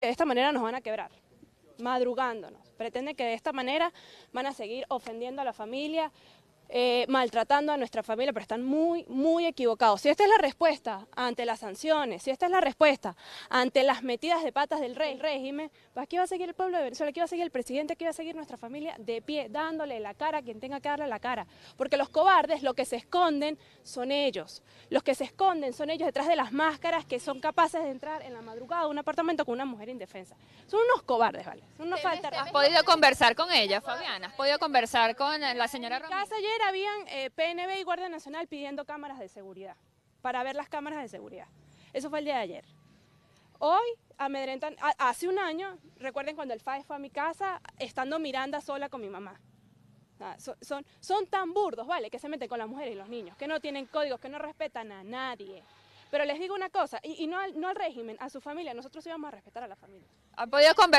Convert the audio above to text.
de esta manera nos van a quebrar, madrugándonos. Pretende que de esta manera van a seguir ofendiendo a la familia, eh, maltratando a nuestra familia, pero están muy, muy equivocados. Si esta es la respuesta ante las sanciones, si esta es la respuesta ante las metidas de patas del rey, régimen, pues aquí va a seguir el pueblo de Venezuela, aquí va a seguir el presidente, aquí va a seguir nuestra familia de pie, dándole la cara a quien tenga que darle la cara. Porque los cobardes, lo que se esconden son ellos. Los que se esconden son ellos detrás de las máscaras que son capaces de entrar en la madrugada a un apartamento con una mujer indefensa. Son unos cobardes, ¿vale? Son falta... ¿Has podido conversar con ella, Fabiana? ¿Has podido conversar con la señora Romero? habían eh, PNB y Guardia Nacional pidiendo cámaras de seguridad, para ver las cámaras de seguridad. Eso fue el día de ayer. Hoy amedrentan, hace un año, recuerden cuando el FAE fue a mi casa, estando Miranda sola con mi mamá. son, son, tan burdos, ¿vale? Que se meten con las mujeres y los niños, que no tienen códigos, que no respetan a nadie. Pero les digo una cosa, y, no, al, no al régimen, a su familia, nosotros íbamos a respetar a la familia. ¿Ha podido convertir?